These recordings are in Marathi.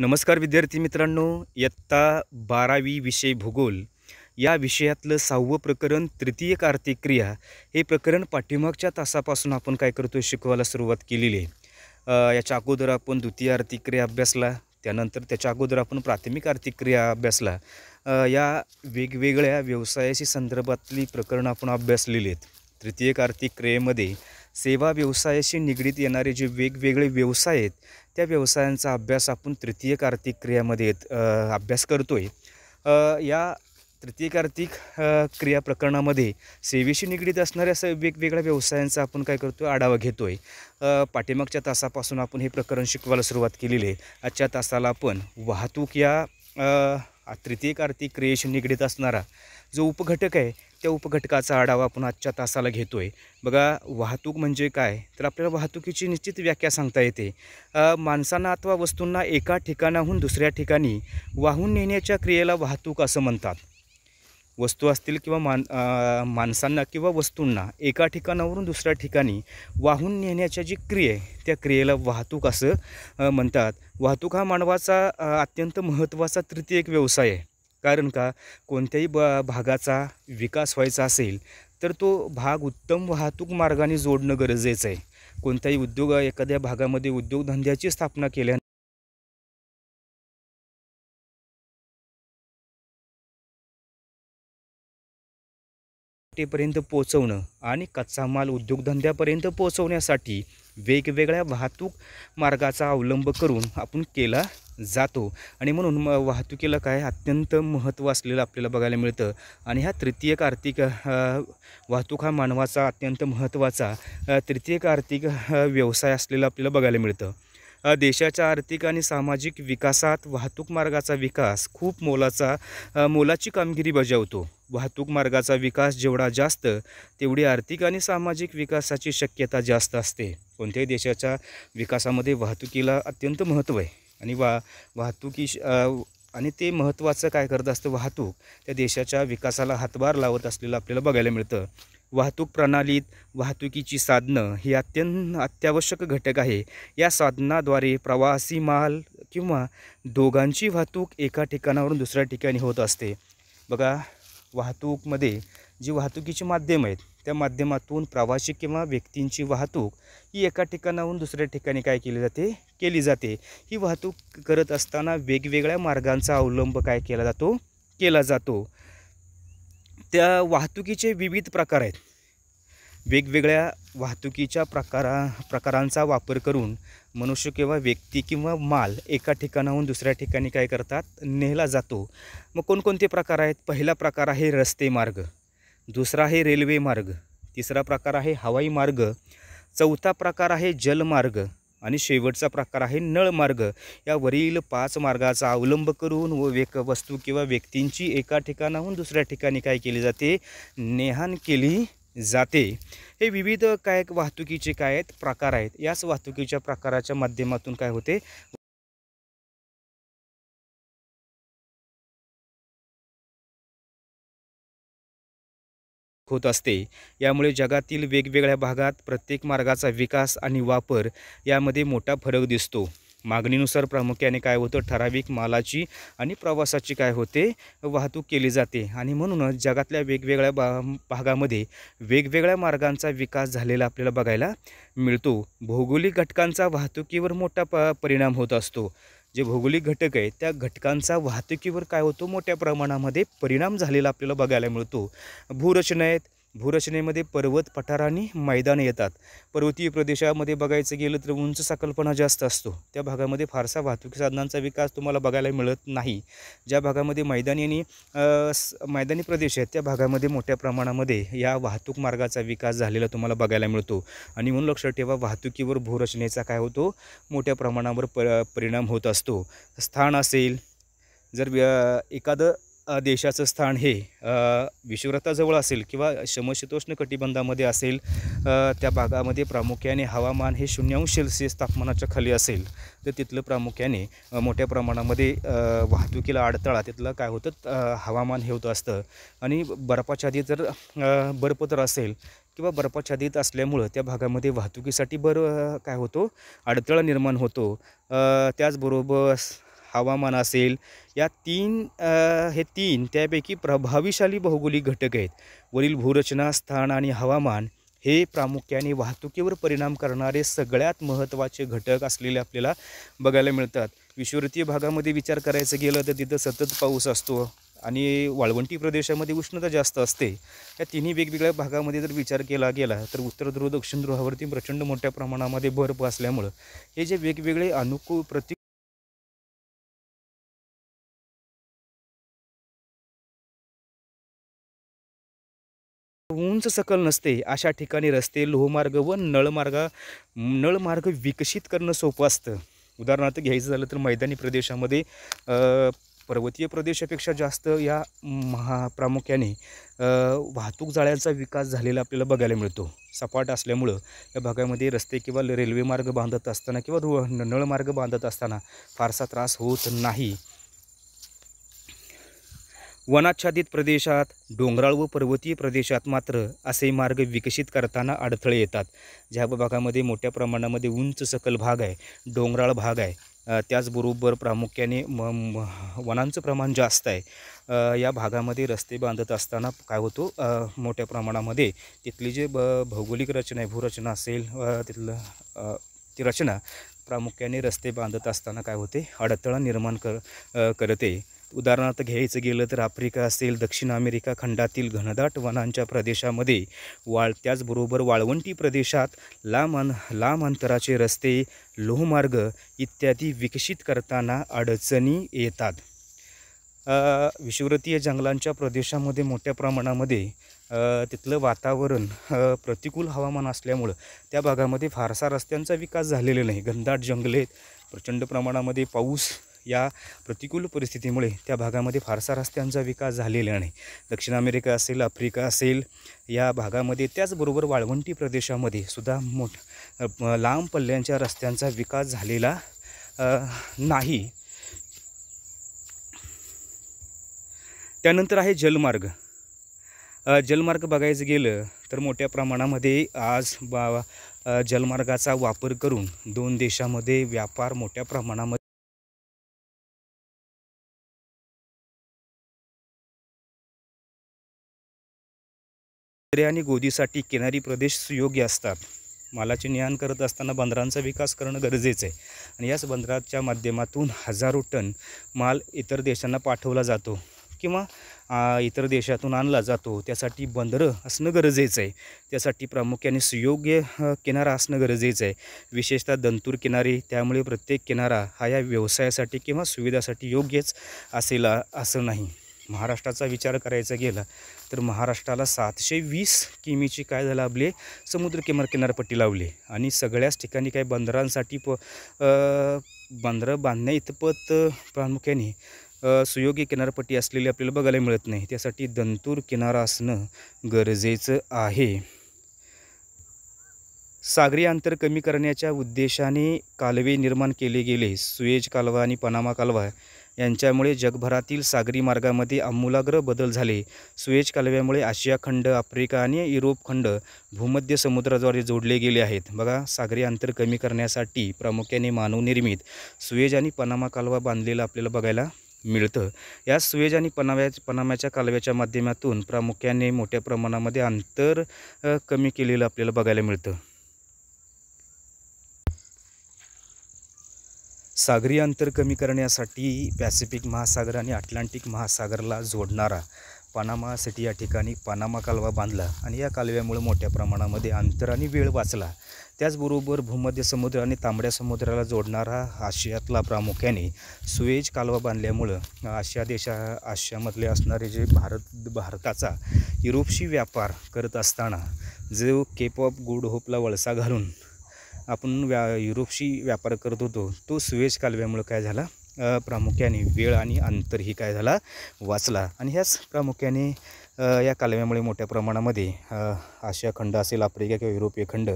नमस्कार विद्यार्थी मित्रांनो इयत्ता बारावी विषय भूगोल या विषयातलं सहावं प्रकरण तृतीय कार्तिक क्रिया हे प्रकरण पाठीमागच्या तासापासून आपण काय करतो शिकवायला सुरुवात केलेली आहे याच्या अगोदर आपण द्वितीय आर्थिक क्रिया अभ्यासला त्यानंतर त्याच्या अगोदर आपण प्राथमिक आर्थिक क्रिया अभ्यासला या वेगवेगळ्या व्यवसायाशी संदर्भातली प्रकरणं आपण अभ्यासलेली आहेत तृतीय आर्थिक क्रियेमध्ये सेवा व्यवसायाशी निगडीत येणारे जे वेगवेगळे व्यवसाय आहेत त्या व्यवसायांचा अभ्यास आपण तृतीयक आर्थिक क्रियामध्ये अभ्यास करतो आहे या तृतीयक आर्थिक क्रिया प्रकरणामध्ये सेवेशी निगडीत असणाऱ्या असं वेगवेगळ्या व्यवसायांचा आपण काय करतो आहे आढावा घेतो आहे पाठीमागच्या तासापासून आपण हे प्रकरण शिकवायला सुरुवात केलेली आहे आजच्या तासाला आपण वाहतूक या तृतीय आर्थिक क्रियेशी निगडीत असणारा जो उपघटक आहे त्या उपघटकाचा आढावा आपण आजच्या तासाला घेतो आहे बघा वाहतूक म्हणजे काय तर आपल्याला वाहतुकीची निश्चित व्याख्या सांगता येते माणसांना अथवा वस्तूंना एका ठिकाणाहून दुसऱ्या ठिकाणी वाहून नेण्याच्या क्रियेला वाहतूक असं म्हणतात वस्तू असतील किंवा मान माणसांना किंवा वस्तूंना एका ठिकाणावरून दुसऱ्या ठिकाणी वाहून नेण्याच्या जी क्रिये त्या क्रियेला वाहतूक असं म्हणतात वाहतूक हा मानवाचा अत्यंत महत्त्वाचा तृतीय एक व्यवसाय आहे कारण का कोणत्याही ब भागाचा विकास व्हायचा असेल तर तो भाग उत्तम वाहतूक मार्गाने जोडणं गरजेचं आहे कोणत्याही उद्योग एखाद्या भागामध्ये उद्योगधंद्याची स्थापना केल्या पर्यंत पोचवणं आणि कच्चा माल उद्योगधंद्यापर्यंत पोचवण्यासाठी वेगवेगळ्या वाहतूक मार्गाचा अवलंब करून आपण केला जातो आणि म्हणून म वाहतुकीला काय अत्यंत महत्त्व असलेलं आपल्याला बघायला मिळतं आणि ह्या तृतीयक आर्थिक वाहतूक हा मानवाचा अत्यंत महत्त्वाचा तृतीयक आर्थिक व्यवसाय असलेला आपल्याला बघायला मिळतं देशाच्या आर्थिक आणि सामाजिक विकासात वाहतूक मार्गाचा विकास खूप मोलाचा मोलाची कामगिरी बजावतो वाहतूक मार्गाचा विकास जेवढा जास्त तेवढी आर्थिक आणि सामाजिक विकासाची शक्यता जास्त असते कोणत्याही देशाच्या विकासामध्ये वाहतुकीला अत्यंत महत्त्व आहे आणि वा वाहतुकी आणि ते महत्त्वाचं काय करत असतं वाहतूक त्या देशाच्या विकासाला हातभार लावत असलेलं आपल्याला बघायला मिळतं वाहतूक प्रणालीत वाहतुकीची साधनं ही अत्यंत अत्यावश्यक घटक आहे या साधनाद्वारे प्रवासी माल किंवा दोघांची वाहतूक एका ठिकाणावरून दुसऱ्या ठिकाणी होत असते बघा वाहतूकमध्ये जी वाहतुकीची माध्यम आहेत त्या माध्यमातून प्रवासी किंवा व्यक्तींची वाहतूक ही एका ठिकाणाहून दुसऱ्या ठिकाणी काय केली जाते केली जाते ही वाहतूक करत असताना वेगवेगळ्या मार्गांचा अवलंब काय केला जातो केला जातो त्या वाहतुकीचे विविध प्रकार आहेत वेगवेगळ्या वाहतुकीच्या प्रकारा प्रकारांचा वापर करून मनुष्य किंवा व्यक्ती किंवा माल एका ठिकाणाहून दुसऱ्या ठिकाणी काय करतात नेला जातो मग कोणकोणते प्रकार आहेत पहिला प्रकार आहे रस्ते मार्ग दुसरा आहे रेल्वे मार्ग तिसरा प्रकार आहे हवाई मार्ग चौथा प्रकार आहे जलमार्ग आणि शेवटचा प्रकार आहे नळमार्ग यावरील पाच मार्गाचा अवलंब करून व वेक वस्तू किंवा व्यक्तींची एका ठिकाणाहून दुसऱ्या ठिकाणी काय केली जाते नेहान केली जाते हे विविध काय वाहतुकीचे काय आहेत प्रकार आहेत याच वाहतुकीच्या प्रकाराच्या माध्यमातून काय होते होत असते यामुळे जगातील वेगवेगळ्या भागात प्रत्येक मार्गाचा विकास आणि वापर यामध्ये मोठा फरक दिसतो मागणीनुसार प्रामुख्याने काय होतं ठराविक मालाची आणि प्रवासाची काय होते वाहतूक केली जाते आणि म्हणूनच जगातल्या वेगवेगळ्या बा भागामध्ये वेगवेगळ्या मार्गांचा विकास झालेला आपल्याला बघायला मिळतो भौगोलिक घटकांचा वाहतुकीवर मोठा प परिणाम होत असतो जे भौगोलिक घटक आहे त्या घटकांचा वाहतुकीवर काय होतो मोठ्या प्रमाणामध्ये परिणाम झालेला आपल्याला बघायला मिळतो भूरचना आहेत भूरचनेमध्ये पर्वत पठारांनी मैदान येतात पर्वतीय प्रदेशामध्ये बघायचं गेलं तर उंच साकल्पना जास्त असतो त्या भागामध्ये फारसा वाहतूक साधनांचा विकास तुम्हाला बघायला मिळत नाही ज्या भागामध्ये मैदानी आणि मैदानी प्रदेश आहेत त्या भागामध्ये मोठ्या प्रमाणामध्ये या वाहतूक मार्गाचा विकास झालेला तुम्हाला बघायला मिळतो आणि म्हणून लक्षात ठेवा वाहतुकीवर भूरचनेचा काय होतो मोठ्या प्रमाणावर प परिणाम होत असतो स्थान असेल जर एखादं देशाचं स्थान हे विषुव्रताजवळ असेल किंवा समशीतोष्ण कटिबंधामध्ये असेल त्या भागामध्ये प्रामुख्याने हवामान हे शून्यांश सेल्सिअस तापमानाच्या खाली असेल तर तिथलं प्रामुख्याने मोठ्या प्रमाणामध्ये वाहतुकीला अडथळा तिथलं काय होतं हवामान हे होतं असतं आणि बर्फाच्छादित जर बर्फ तर असेल किंवा बर्फाच्छादित असल्यामुळं त्या भागामध्ये वाहतुकीसाठी बर काय होतो अडथळा निर्माण होतो त्याचबरोबर हवामान असेल या तीन हे तीन त्यापैकी प्रभावीशाली भौगोलिक घटक आहेत वरील भूरचना स्थान आणि हवामान हे प्रामुख्याने वाहतुकीवर परिणाम करणारे सगळ्यात महत्त्वाचे घटक असलेले आपल्याला बघायला मिळतात विश्ववृत्तीय भागामध्ये विचार करायचं गेलं तर तिथं सतत पाऊस असतो आणि वाळवंटी प्रदेशामध्ये उष्णता जास्त असते या तिन्ही वेगवेगळ्या भागामध्ये जर विचार केला गेला तर उत्तर ध्रुव दक्षिण ध्रुवावरती प्रचंड मोठ्या प्रमाणामध्ये बर्फ असल्यामुळं हे जे वेगवेगळे अनुकूल प्रति उंच सकल नसते अशा ठिकाणी रस्ते लोहमार्ग व नळमार्ग नळमार्ग विकसित करणं सोपं असतं उदाहरणार्थ घ्यायचं झालं तर मैदानी प्रदेशामध्ये पर्वतीय प्रदेशापेक्षा जास्त या महा प्रामुख्याने वाहतूक जाळ्यांचा विकास झालेला आपल्याला बघायला मिळतो सपाट असल्यामुळं या भागामध्ये रस्ते किंवा रेल्वेमार्ग बांधत असताना किंवा नळमार्ग बांधत असताना फारसा त्रास होत नाही वनाच्छादित प्रदेशात डोंगराळ व पर्वतीय प्रदेशात मात्र असे मार्ग विकसित करताना अडथळे येतात ज्या भागामध्ये मोठ्या प्रमाणामध्ये उंच सकल भाग आहे डोंगराळ भाग आहे त्याचबरोबर प्रामुख्याने म वनांचं प्रमाण जास्त आहे या भागामध्ये रस्ते बांधत असताना काय होतो मोठ्या प्रमाणामध्ये तिथली जे ब भौगोलिक रचना आहे भूरचना असेल तिथलं ती रचना प्रामुख्याने रस्ते बांधत असताना काय होते अडथळा निर्माण कर करते उदाहरणार्थ घ्यायचं गेलं तर आफ्रिका असेल दक्षिण अमेरिका खंडातील घनदाट वनांच्या प्रदेशामध्ये वाळ त्याचबरोबर वाळवंटी प्रदेशात लांब अन लांब अंतराचे रस्ते लोहमार्ग इत्यादी विकसित करताना अडचणी येतात विषुवृतीय जंगलांच्या प्रदेशामध्ये मोठ्या प्रमाणामध्ये तिथलं वातावरण प्रतिकूल हवामान असल्यामुळं त्या भागामध्ये फारसा रस्त्यांचा विकास झालेला नाही घनदाट जंगले प्रचंड प्रमाणामध्ये पाऊस या प्रतिकूल परिस्थितीमुळे त्या भागामध्ये फारसा रस्त्यांचा विकास झालेला नाही दक्षिण अमेरिका असेल आफ्रिका असेल या भागामध्ये त्याचबरोबर वाळवंटी प्रदेशामध्ये सुद्धा मोठ लांब पल्ल्यांच्या रस्त्यांचा विकास झालेला नाही त्यानंतर आहे जलमार्ग जलमार्ग बघायचं गेलं तर मोठ्या प्रमाणामध्ये आज बा जलमार्गाचा वापर करून दोन देशामध्ये व्यापार मोठ्या प्रमाणामध्ये दर्या आणि गोदीसाठी किनारी प्रदेश सुयोग्य असतात मालाचे नियान करत असताना बंदरांचा विकास करणं गरजेचं आहे आणि याच बंदराच्या माध्यमातून हजारो टन माल इतर देशांना पाठवला जातो किंवा इतर देशातून आणला जातो त्यासाठी बंदरं असणं गरजेचं आहे त्यासाठी प्रामुख्याने सुयोग्य किनारा असणं गरजेचं आहे विशेषतः दंतूर किनारी त्यामुळे प्रत्येक किनारा हा या व्यवसायासाठी किंवा सुविधासाठी योग्यच असेल असं नाही महाराष्ट्राचा विचार करायचा गेला तर महाराष्ट्राला सातशे वीस किमीची काय झालं आपले समुद्र किनार किनारपट्टी लावली आणि सगळ्याच ठिकाणी काय बंदरांसाठी प बंदरं बांधण्या इतपत प्रामुख्याने सुयोग्य किनारपट्टी असलेली आपल्याला बघायला मिळत नाही त्यासाठी दंतूर किनारा असणं गरजेचं आहे सागरी अंतर कमी करण्याच्या उद्देशाने कालवे निर्माण केले गेले सुएज कालवा आणि पनामा कालवा यांच्यामुळे जगभरातील सागरी मार्गामध्ये आमूलाग्र बदल झाले सुएज कालव्यामुळे आशिया खंड आफ्रिका आणि युरोप खंड भूमध्य समुद्राद्वारे जोडले गेले आहेत बघा सागरी अंतर कमी करण्यासाठी प्रामुख्याने मानवनिर्मित सुएज आणि पनामा कालवा बांधलेला आपल्याला बघायला मिळतं या सुएज आणि पनाव्या पनाम्याच्या कालव्याच्या माध्यमातून प्रामुख्याने मोठ्या प्रमाणामध्ये अंतर कमी केलेलं आपल्याला बघायला मिळतं सागरी अंतर कमी करण्यासाठी पॅसिफिक महासागर आणि अटलांटिक महासागरला जोडणारा पानामा सिटी या ठिकाणी पानामा कालवा बांधला आणि या कालव्यामुळे मोठ्या प्रमाणामध्ये अंतर आणि वेळ वाचला त्याचबरोबर भूमध्य समुद्र आणि तांबड्या समुद्राला जोडणारा आशियातला प्रामुख्याने सुएज कालवा बांधल्यामुळं आशिया देशा आशियामधले असणारे जे भारत भारताचा युरोपशी व्यापार करत असताना जो केप ऑफ गुड होपला वळसा घालून आपण व्या युरोपशी व्यापार करत होतो तो सुवेज कालव्यामुळं काय झाला प्रामुख्याने वेळ आणि अंतर ही काय झाला वाचला आणि ह्याच प्रामुख्याने या कालव्यामुळे मोठ्या प्रमाणामध्ये आशिया खंड असेल आफ्रिका किंवा युरोपीय खंड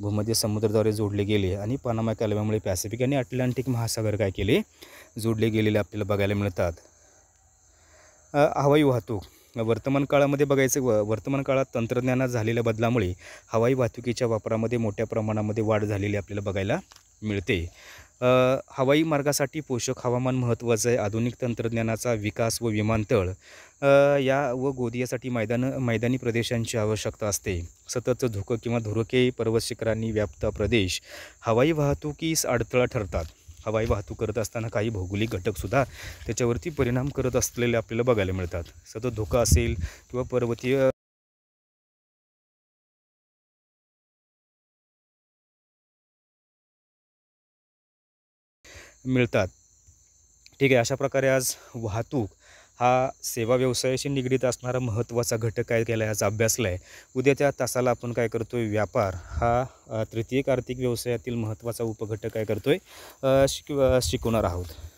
भूमध्य समुद्राद्वारे जोडले गेले आणि पनामा कालव्यामुळे पॅसिफिक आणि अटलांटिक महासागर काय केले जोडले गेलेले आपल्याला बघायला मिळतात हवाई वाहतूक वर्तमान काळामध्ये बघायचं व वर्तमान काळात तंत्रज्ञानात झालेल्या बदलामुळे हवाई वाहतुकीच्या वापरामध्ये मोठ्या प्रमाणामध्ये वाढ झालेली आपल्याला बघायला मिळते हवाई मार्गासाठी पोषक हवामान महत्त्वाचं आहे आधुनिक तंत्रज्ञानाचा विकास व विमानतळ या व गोदियासाठी मैदान मैदानी प्रदेशांची आवश्यकता असते सतत धुकं किंवा धुरके पर्वत शिखरांनी व्याप्त प्रदेश हवाई वाहतुकीस अडथळा ठरतात हवाई वाहतूक करत असताना काही भौगोलिक घटकसुद्धा त्याच्यावरती परिणाम करत असलेले आपल्याला बघायला मिळतात सतत धोका असेल किंवा पर्वतीय मिळतात ठीक आहे अशा प्रकारे आज वाहतूक हा सेवा व्यवसायाशी निगडीत असणारा महत्त्वाचा घटक काय केला याचा अभ्यासला आहे उद्याच्या तासाला आपण काय करतो आहे व्यापार हा तृतीयक आर्थिक व्यवसायातील महत्त्वाचा उपघटक काय करतो आहे शिक शिकवणार आहोत